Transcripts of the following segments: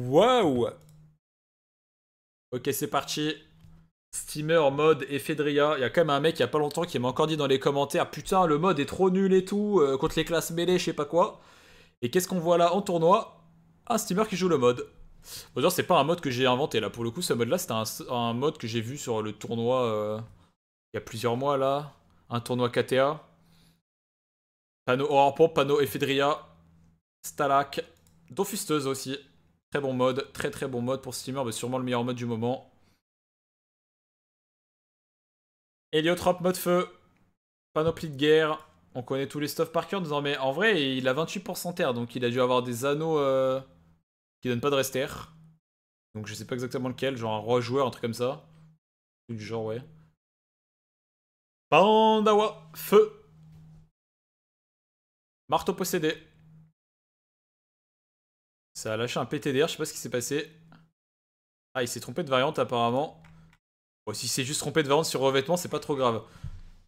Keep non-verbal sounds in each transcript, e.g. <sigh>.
Wow Ok, c'est parti. Steamer mode Ephedria. Il y a quand même un mec il y a pas longtemps qui m'a encore dit dans les commentaires Putain, le mode est trop nul et tout, euh, contre les classes mêlées, je sais pas quoi. Et qu'est-ce qu'on voit là en tournoi Un ah, steamer qui joue le mode. Bon, c'est pas un mode que j'ai inventé là. Pour le coup, ce mode là, c'était un, mode que j'ai vu sur le tournoi euh, il y a plusieurs mois là. Un tournoi KTA. Panneau oh, Horror Pomp, panneau Ephedria. Stalak. Fusteuse aussi. Très bon mode, très très bon mode pour Steamer, mais sûrement le meilleur mode du moment. Heliotrope mode feu, panoplie de guerre, on connaît tous les stuff par cœur désormais. En vrai, il a 28% terre, donc il a dû avoir des anneaux euh, qui donnent pas de reste terre. Donc je sais pas exactement lequel, genre un roi joueur, un truc comme ça. Du genre, ouais. Pandawa, feu. Marteau possédé. Ça a lâché un PTDR, je sais pas ce qui s'est passé. Ah, il s'est trompé de variante apparemment. Bon, si c'est juste trompé de variante sur revêtement, c'est pas trop grave.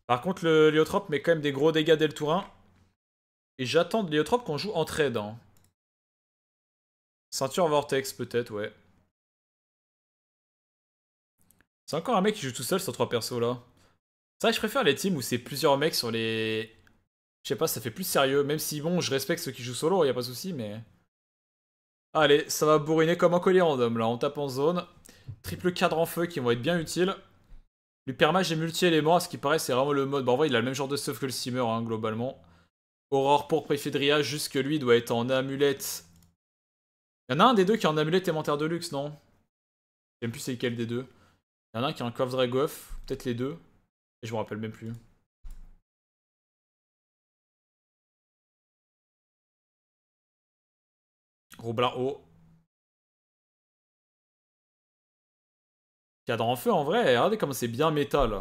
Par contre, le Léotrope met quand même des gros dégâts dès le tour 1. Et j'attends de Léotrope qu'on joue en trade. Hein. Ceinture Vortex, peut-être, ouais. C'est encore un mec qui joue tout seul sur trois persos, là. Ça, je préfère les teams où c'est plusieurs mecs sur les... Je sais pas, ça fait plus sérieux. Même si, bon, je respecte ceux qui jouent solo, y a pas de soucis, mais... Allez, ça va bourriner comme un collier random là. On tape en zone. Triple cadre en feu qui vont être bien utiles. Le permage et multi-éléments, à ce qui paraît, c'est vraiment le mode. bon en vrai, il a le même genre de stuff que le Simmer, hein, globalement. Aurore pour Préfédria, juste que lui, doit être en amulette. Il y en a un des deux qui est en amulette mentaire de luxe, non Je sais plus c'est lequel des deux. Il y en a un qui est en Coffre peut-être les deux. Et je me rappelle même plus. Gros blanc haut. Oh. Cadre en feu en vrai. Regardez comme c'est bien métal.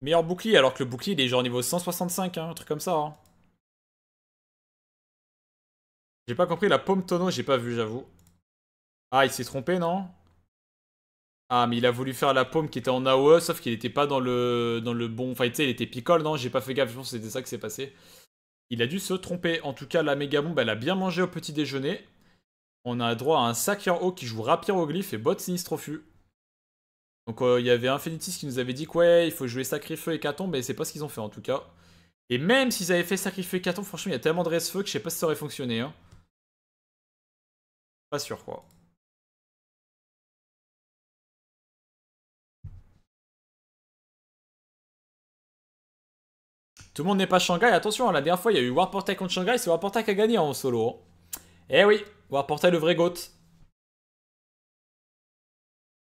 Meilleur bouclier alors que le bouclier il est genre niveau 165, hein, un truc comme ça. Hein. J'ai pas compris la pomme tonneau, j'ai pas vu j'avoue. Ah il s'est trompé non ah, mais il a voulu faire la paume qui était en AOE, sauf qu'il n'était pas dans le, dans le bon. Enfin, tu sais, il était picole, non J'ai pas fait gaffe, je pense que c'était ça qui s'est passé. Il a dû se tromper. En tout cas, la Megabombe, elle a bien mangé au petit déjeuner. On a droit à un Sakir-O qui joue au et Bot sinistrofu. Donc euh, il y avait Infinitis qui nous avait dit que ouais, il faut jouer Sacrifeu et Caton, mais c'est pas ce qu'ils ont fait en tout cas. Et même s'ils avaient fait Sacrifeu et Caton, franchement, il y a tellement de reste-feu que je sais pas si ça aurait fonctionné. Hein. Pas sûr quoi. Tout le monde n'est pas Shanghai, attention, la dernière fois il y a eu Portal contre Shanghai, c'est Portal qui a gagné en solo. Hein. Eh oui, Warportai le vrai GOAT.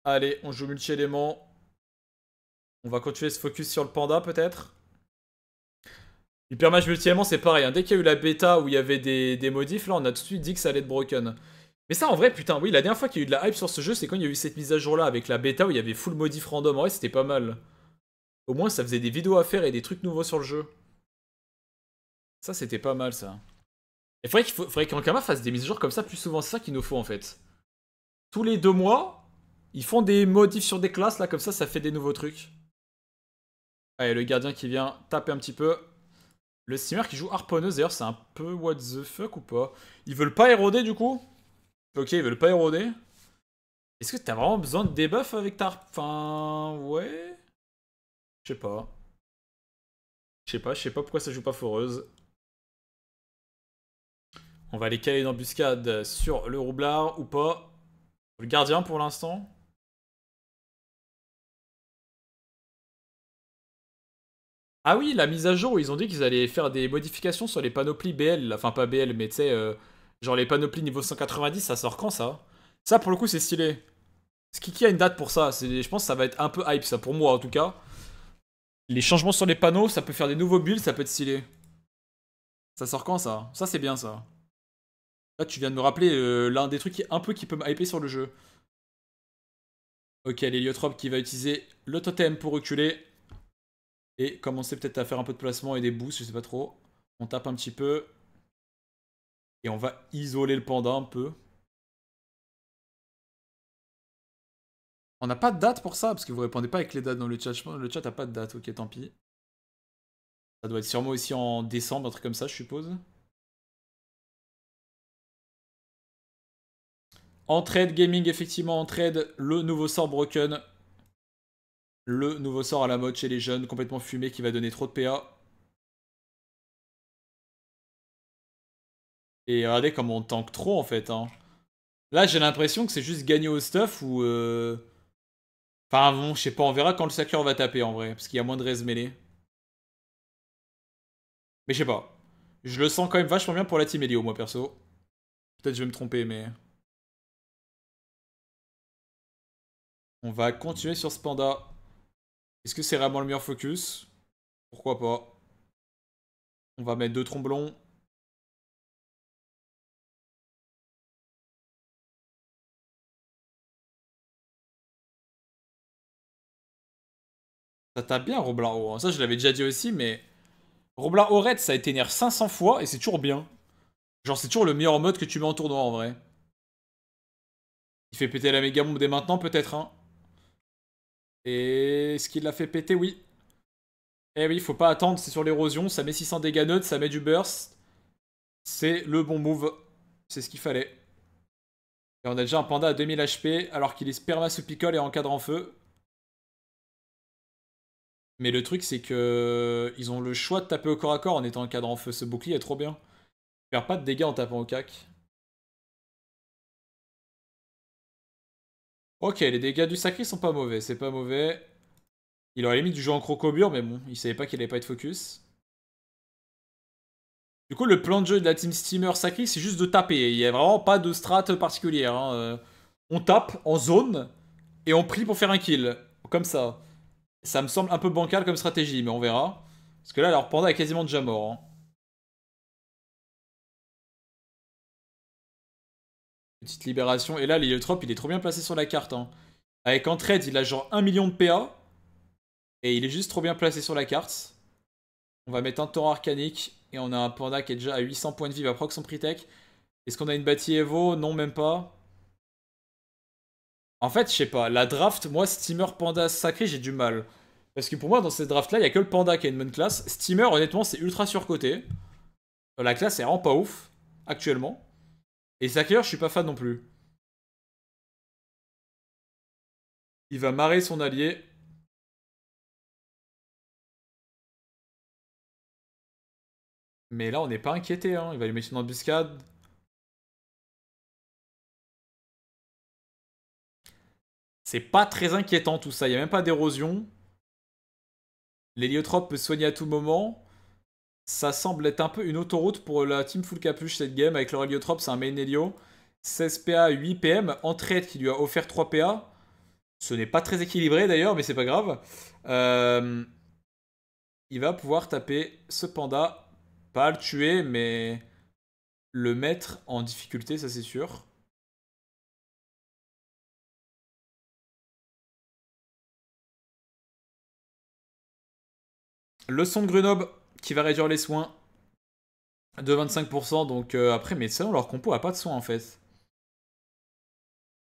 Allez, on joue multi-éléments. On va continuer ce focus sur le panda peut-être. Hypermatch multi-éléments c'est pareil, hein. dès qu'il y a eu la bêta où il y avait des, des modifs, là on a tout de suite dit que ça allait être broken. Mais ça en vrai, putain, oui, la dernière fois qu'il y a eu de la hype sur ce jeu, c'est quand il y a eu cette mise à jour là avec la bêta où il y avait full modif random, en vrai c'était pas mal. Au moins, ça faisait des vidéos à faire et des trucs nouveaux sur le jeu. Ça, c'était pas mal, ça. Et faudrait qu'il faudrait qu'Ankama fasse des mises à jour comme ça plus souvent. C'est ça qu'il nous faut, en fait. Tous les deux mois, ils font des modifs sur des classes, là, comme ça, ça fait des nouveaux trucs. Allez, le gardien qui vient taper un petit peu. Le steamer qui joue harponneuse, d'ailleurs, c'est un peu what the fuck ou pas Ils veulent pas éroder, du coup Ok, ils veulent pas éroder. Est-ce que t'as vraiment besoin de debuff avec ta... Enfin, ouais... Je sais pas. Je sais pas, je sais pas pourquoi ça joue pas foreuse. On va aller caler embuscade sur le roublard ou pas. Le gardien pour l'instant. Ah oui, la mise à jour où ils ont dit qu'ils allaient faire des modifications sur les panoplies BL. Enfin, pas BL, mais tu sais, euh, genre les panoplies niveau 190, ça sort quand ça Ça, pour le coup, c'est stylé. Est-ce qui a une date pour ça. Je pense que ça va être un peu hype, ça, pour moi en tout cas. Les changements sur les panneaux, ça peut faire des nouveaux builds, ça peut être stylé. Ça sort quand ça Ça c'est bien ça. Là tu viens de me rappeler euh, l'un des trucs qui un peu qui peut hyper sur le jeu. Ok, l'héliotrope qui va utiliser le totem pour reculer. Et commencer peut-être à faire un peu de placement et des boosts, je sais pas trop. On tape un petit peu. Et on va isoler le panda un peu. On n'a pas de date pour ça, parce que vous répondez pas avec les dates dans le chat. Le chat n'a pas de date, ok, tant pis. Ça doit être sûrement aussi en décembre, un truc comme ça, je suppose. trade Gaming, effectivement, trade, le nouveau sort Broken. Le nouveau sort à la mode chez les jeunes, complètement fumé, qui va donner trop de PA. Et regardez comme on tank trop, en fait. Hein. Là, j'ai l'impression que c'est juste gagner au stuff ou... Euh, Enfin bon, je sais pas, on verra quand le Sacleur va taper en vrai, parce qu'il y a moins de res mêlée. Mais je sais pas. Je le sens quand même vachement bien pour la team Elio, moi perso. Peut-être je vais me tromper, mais... On va continuer sur ce panda. Est-ce que c'est vraiment le meilleur focus Pourquoi pas. On va mettre deux tromblons. Ça t'a bien O, hein. Ça, je l'avais déjà dit aussi, mais O Red, ça a été nerf 500 fois et c'est toujours bien. Genre, c'est toujours le meilleur mode que tu mets en tournoi en vrai. Il fait péter la méga dès maintenant, peut-être. Hein. Et est-ce qu'il l'a fait péter Oui. Eh oui, faut pas attendre, c'est sur l'érosion. Ça met 600 dégâts neutres, ça met du burst. C'est le bon move. C'est ce qu'il fallait. Et on a déjà un panda à 2000 HP alors qu'il est sperma sous picole et encadre en feu. Mais le truc, c'est que euh, ils ont le choix de taper au corps à corps en étant en cadre en feu. Ce bouclier est trop bien. Faire pas de dégâts en tapant au cac. Ok, les dégâts du sacré sont pas mauvais, c'est pas mauvais. Il aurait limite du jeu en crocobure, mais bon, il savait pas qu'il allait pas être focus. Du coup, le plan de jeu de la team Steamer sacré, c'est juste de taper. Il n'y a vraiment pas de strat particulière. Hein. Euh, on tape en zone et on prie pour faire un kill. Comme ça. Ça me semble un peu bancal comme stratégie, mais on verra. Parce que là, leur panda est quasiment déjà mort. Hein. Petite libération. Et là, l'héliotrope, il est trop bien placé sur la carte. Hein. Avec entraide, il a genre 1 million de PA. Et il est juste trop bien placé sur la carte. On va mettre un torrent arcanique. Et on a un panda qui est déjà à 800 points de vie à proc son Est-ce qu'on a une bâtie Evo Non, même pas. En fait, je sais pas, la draft, moi, Steamer, Panda, Sacré, j'ai du mal. Parce que pour moi, dans cette draft-là, il y a que le Panda qui a une bonne classe. Steamer, honnêtement, c'est ultra surcoté. Euh, la classe est vraiment pas ouf, actuellement. Et Sacré, je suis pas fan non plus. Il va marrer son allié. Mais là, on n'est pas inquiété. Hein. Il va lui mettre une embuscade. C'est pas très inquiétant tout ça. Il n'y a même pas d'érosion. L'héliotrope peut soigner à tout moment. Ça semble être un peu une autoroute pour la team full capuche cette game avec leur héliotrope. C'est un main hélio. 16 PA, 8 PM. Entraide qui lui a offert 3 PA. Ce n'est pas très équilibré d'ailleurs, mais c'est pas grave. Euh, il va pouvoir taper ce panda. Pas le tuer, mais le mettre en difficulté, ça c'est sûr. Le son de Grenoble qui va réduire les soins de 25%. Donc euh, après, mais selon leur compo a pas de soins en fait. De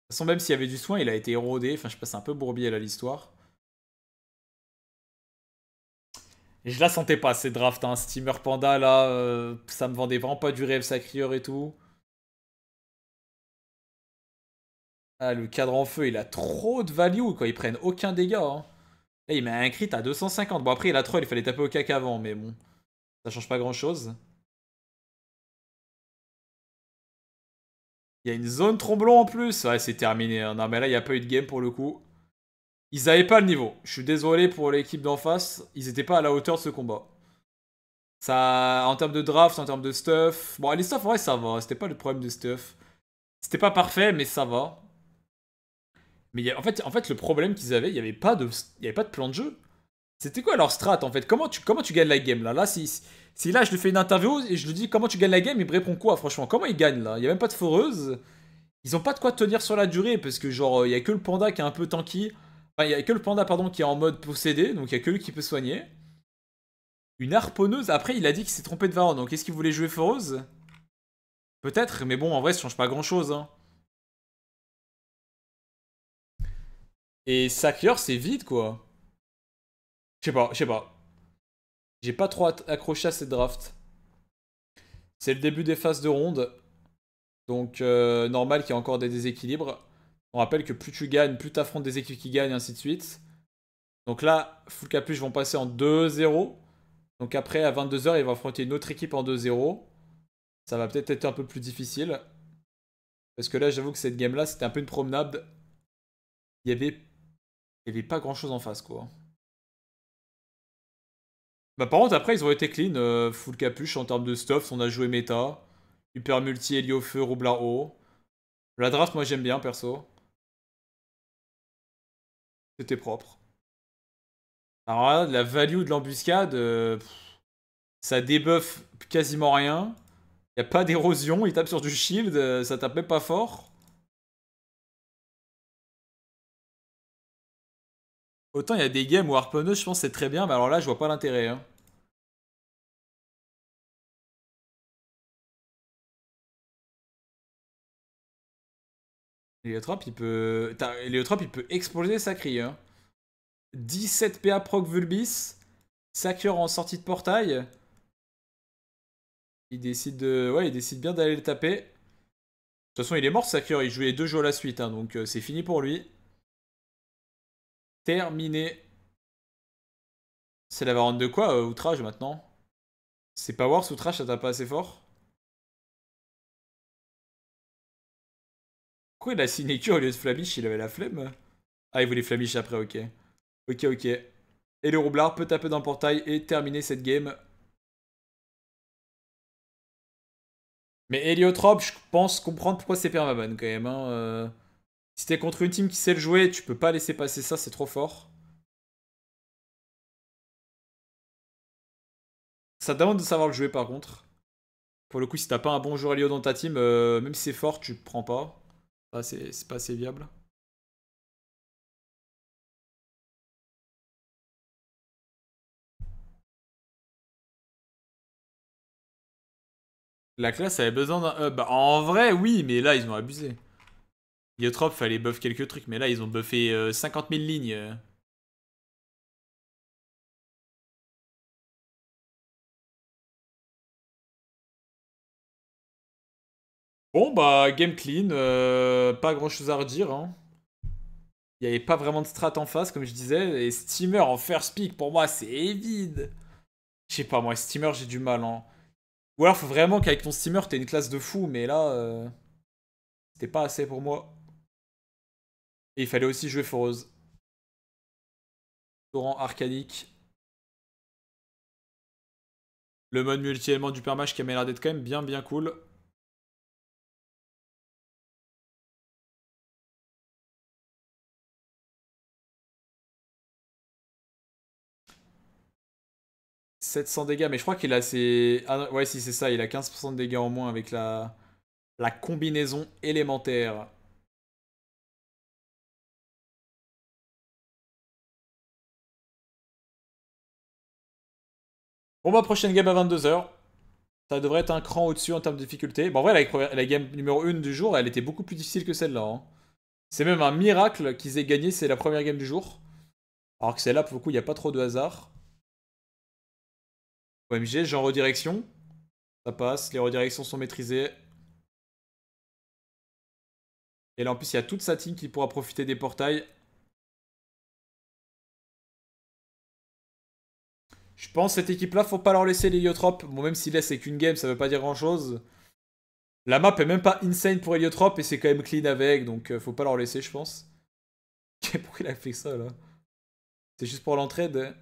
toute façon, même s'il y avait du soin, il a été érodé. Enfin, je passe un peu bourbier là l'histoire. Je la sentais pas ces drafts. Hein. Steamer Panda là, euh, ça me vendait vraiment pas du rêve sacrieur et tout. Ah, le cadre en feu, il a trop de value quoi. Ils prennent aucun dégât. Hein. Eh, il met un crit à 250. Bon, après, il a troll, il fallait taper au cac avant, mais bon. Ça change pas grand chose. Il y a une zone tromblon en plus. Ouais, c'est terminé. Hein. Non, mais là, il n'y a pas eu de game pour le coup. Ils n'avaient pas le niveau. Je suis désolé pour l'équipe d'en face. Ils n'étaient pas à la hauteur de ce combat. Ça, en termes de draft, en termes de stuff. Bon, les stuff, ouais, ça va. C'était pas le problème des stuff. C'était pas parfait, mais ça va. Mais en, fait, en fait, le problème qu'ils avaient, il n'y avait, pas de, y avait pas de plan de jeu. C'était quoi leur strat en fait comment tu, comment tu gagnes la game là Là, si, si là je lui fais une interview et je lui dis comment tu gagnes la game, il me répond quoi franchement Comment ils gagnent là Il n'y a même pas de foreuse. Ils n'ont pas de quoi tenir sur la durée parce que genre il y a que le panda qui est un peu tanky. Enfin, il y a que le panda pardon qui est en mode possédé, donc il y a que lui qui peut soigner. Une harponneuse. Après, il a dit qu'il s'est trompé de varon donc est-ce qu'il voulait jouer foreuse Peut-être, mais bon, en vrai, ça change pas grand-chose. Hein. Et Sackler, c'est vide, quoi. Je sais pas, je sais pas. J'ai pas trop accroché à cette draft. C'est le début des phases de ronde. Donc, euh, normal qu'il y ait encore des déséquilibres. On rappelle que plus tu gagnes, plus tu affrontes des équipes qui gagnent, et ainsi de suite. Donc là, Full Capuche vont passer en 2-0. Donc après, à 22h, ils vont affronter une autre équipe en 2-0. Ça va peut-être être un peu plus difficile. Parce que là, j'avoue que cette game-là, c'était un peu une promenade. Il y avait il n'y avait pas grand chose en face, quoi. Bah, par contre, après, ils ont été clean. Euh, full capuche en termes de stuff. On a joué méta. Hyper multi, Helio Feu, Roublard haut. La draft, moi, j'aime bien, perso. C'était propre. Alors là, la value de l'embuscade, euh, ça débuffe quasiment rien. Il a pas d'érosion. Il tape sur du shield. Euh, ça tapait pas fort. Autant il y a des games où je pense c'est très bien, mais alors là, je vois pas l'intérêt. Hein. il peut. exploser sa cri. 17 hein. PA proc Vulbis. Sacure en sortie de portail. Il décide de. Ouais, il décide bien d'aller le taper. De toute façon, il est mort, Sacure. Il jouait deux jours à la suite, hein, donc euh, c'est fini pour lui terminé. C'est la variante de quoi, euh, Outrage, maintenant C'est Powers, Outrage, ça tape pas assez fort Pourquoi il a au lieu de Flamish Il avait la flemme Ah, il voulait Flamish après, ok. Ok, ok. Et le roublard peut taper dans le portail et terminer cette game. Mais Heliotrope, je pense comprendre pourquoi c'est permaban quand même. Hein. Euh. Si t'es contre une team qui sait le jouer, tu peux pas laisser passer ça, c'est trop fort. Ça demande de savoir le jouer par contre. Pour le coup, si t'as pas un bon joueur Lio dans ta team, euh, même si c'est fort, tu prends pas. c'est pas assez viable. La classe avait besoin d'un bah, En vrai, oui, mais là, ils ont abusé. Yotrop, fallait buff quelques trucs, mais là, ils ont buffé 50 euh, 000 lignes. Euh. Bon, bah, game clean, euh, pas grand chose à redire. Hein. Il n'y avait pas vraiment de strat en face, comme je disais, et Steamer en first pick, pour moi, c'est vide. Je sais pas, moi, Steamer, j'ai du mal. Hein. Ou alors, faut vraiment qu'avec ton Steamer, t'aies une classe de fou, mais là, c'était pas assez pour moi. Et il fallait aussi jouer Foreuse. Torrent Arcanique. Le mode multi-élément du permash qui a l'air d'être quand même bien bien cool. « 700 dégâts, mais je crois qu'il a ses... Ah ouais, si, c'est ça, il a 15% de dégâts en moins avec la, la combinaison élémentaire. Pour ma prochaine game à 22h. Ça devrait être un cran au-dessus en termes de difficulté. Bon en vrai la, game numéro 1 du jour, elle était beaucoup plus difficile que celle-là. Hein. C'est même un miracle qu'ils aient gagné, c'est la première game du jour. Alors que celle-là, pour le coup, il n'y a pas trop de hasard. OMG, j'ai redirection. Ça passe, les redirections sont maîtrisées. Et là en plus il y a toute sa team qui pourra profiter des portails. Je pense cette équipe-là, faut pas leur laisser l'héliotrop. Bon, même s'il laisse une game, ça veut pas dire grand-chose. La map est même pas insane pour Heliotrope et c'est quand même clean avec, donc euh, faut pas leur laisser, je pense. <laughs> Pourquoi il a fait ça, là C'est juste pour l'entraide,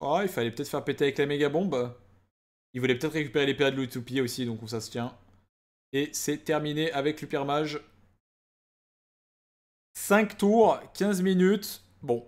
Oh, il fallait peut-être faire péter avec la méga bombe. Il voulait peut-être récupérer les PA de l'Utopie aussi, donc ça se tient. Et c'est terminé avec l'Upermage. 5 tours, 15 minutes. Bon,